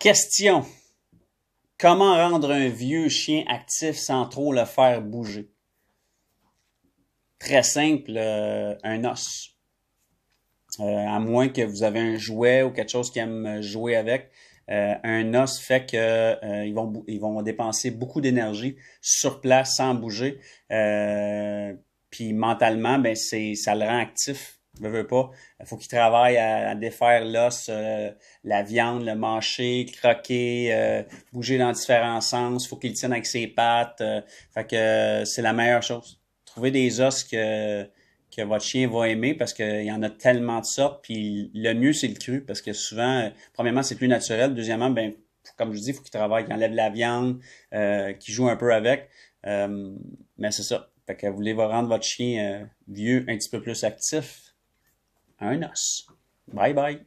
Question. Comment rendre un vieux chien actif sans trop le faire bouger? Très simple, euh, un os. Euh, à moins que vous avez un jouet ou quelque chose qui aime jouer avec, euh, un os fait que ils vont ils vont dépenser beaucoup d'énergie sur place sans bouger. puis mentalement, ben c'est ça le rend actif veut veut pas. Il faut qu'il travaille à, défaire l'os, euh, la viande, le mâcher, croquer, euh, bouger dans différents sens. Faut il faut qu'il tienne avec ses pattes. Euh. fait que c'est la meilleure chose. Trouver des os que, que votre chien va aimer parce qu'il y en a tellement de sortes. Puis le mieux, c'est le cru parce que souvent, premièrement, c'est plus naturel. Deuxièmement, ben comme je dis, il faut qu'il travaille, qu'il enlève la viande, qu'il joue un peu avec. mais c'est ça. Fait que vous voulez rendre votre chien vieux un petit peu plus actif, own us. Bye bye.